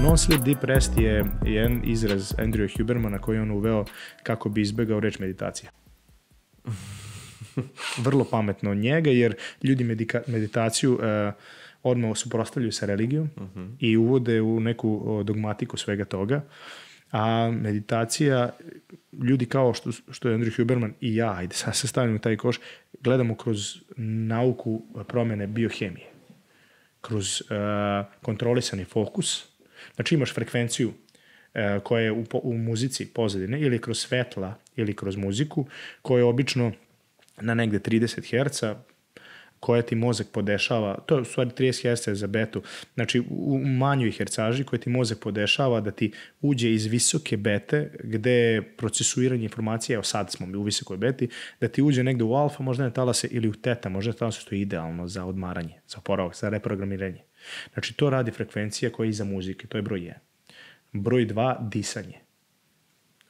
Non-sleep deep je jedan izraz Andrewa Hubermana koji on uveo kako bi izbegao reč meditacija. Vrlo pametno od njega jer ljudi meditaciju uh, odmah suprostavljaju sa religijom uh mhm. -huh. i uvode u neku dogmatiku svega toga. A meditacija, ljudi kao što, što je Andrew Huberman i ja, ajde sad se stavimo u taj koš, gledamo kroz nauku promene biohemije, kroz uh, kontrolisani fokus, Znači imaš frekvenciju e, koja je u, u muzici pozadine ili kroz svetla ili kroz muziku koja je obično na negde 30 Hz, koje ti mozak podešava, to je u stvari 30 Hz za betu, znači u manjoj hercaži koje ti mozak podešava da ti uđe iz visoke bete gde je procesuiranje informacije, evo sad smo mi u visokoj beti, da ti uđe negde u alfa, možda ne talase ili u teta, možda ne talase što je idealno za odmaranje, za oporavak, za reprogramiranje. Znači to radi frekvencija koja je iza muzike, to je broj 1. Broj 2, disanje.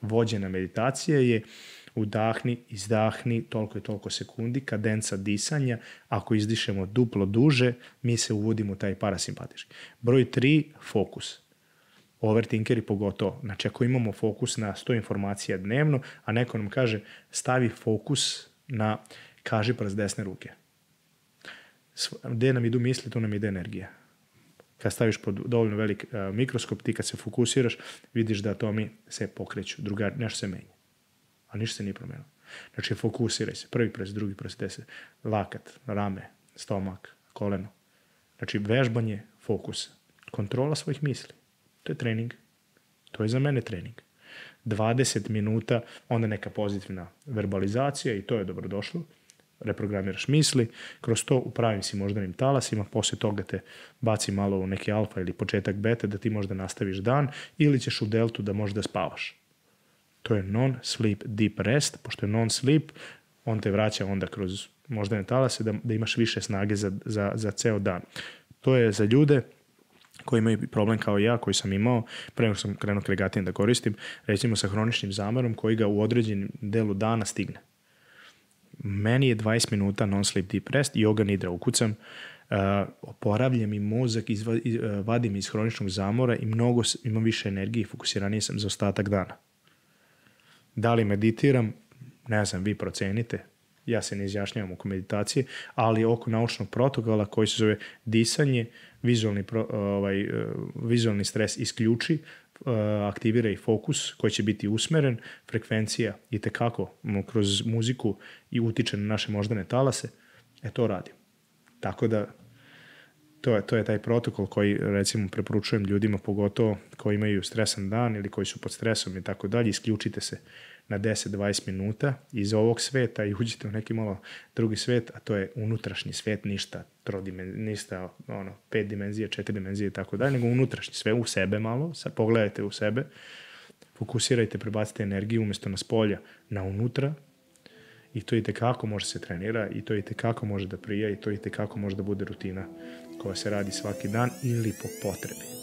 Vođena meditacija je uh, udahni, izdahni, toliko i toliko sekundi, kadenca disanja, ako izdišemo duplo duže, mi se uvodimo u taj parasimpatički. Broj 3, fokus. Overtinkeri pogotovo. Znači, ako imamo fokus na 100 informacija dnevno, a neko nam kaže stavi fokus na kaži prs desne ruke. Gde nam idu misli, tu nam ide energija kad staviš pod dovoljno velik eh, mikroskop, ti kad se fokusiraš, vidiš da atomi se pokreću, druga, nešto se menja a ništa se nije promenilo. Znači, fokusiraj se. Prvi pres, drugi pres, deset. Lakat, rame, stomak, koleno. Znači, vežbanje fokusa. Kontrola svojih misli. To je trening. To je za mene trening. 20 minuta, onda neka pozitivna verbalizacija i to je dobrodošlo. Reprogramiraš misli, kroz to upravim si moždanim talasima, posle toga te baci malo u neki alfa ili početak beta da ti možda nastaviš dan ili ćeš u deltu da možda spavaš To je non-sleep deep rest, pošto je non-sleep, on te vraća onda kroz možda moždane se da, da imaš više snage za, za, za ceo dan. To je za ljude koji imaju problem kao ja, koji sam imao, pre nego sam krenuo kregatin da koristim, recimo sa hroničnim zamarom koji ga u određenim delu dana stigne. Meni je 20 minuta non-sleep deep rest, yoga nidra ukucam, uh, oporavljam i mozak, izva, iz, uh, vadim iz hroničnog zamora i mnogo imam više energije i fokusiranije sam za ostatak dana. Da li meditiram? Ne znam, vi procenite. Ja se ne izjašnjavam oko meditacije, ali oko naučnog protokola koji se zove disanje, vizualni, ovaj, e, vizualni stres isključi, e, aktivira i fokus koji će biti usmeren, frekvencija i tekako kroz muziku i utiče na naše moždane talase, e to radim. Tako da to je, to je taj protokol koji recimo preporučujem ljudima pogotovo koji imaju stresan dan ili koji su pod stresom i tako dalje, isključite se na 10-20 minuta iz ovog sveta i uđite u neki malo drugi svet, a to je unutrašnji svet, ništa, trodimen, ništa ono, pet dimenzije, četiri dimenzije i tako dalje, nego unutrašnji, sve u sebe malo, sa, pogledajte u sebe, fokusirajte, prebacite energiju umesto na spolja, na unutra, i to i tekako može se trenira i to i tekako može da prija i to i tekako može da bude rutina koja se radi svaki dan ili po potrebi.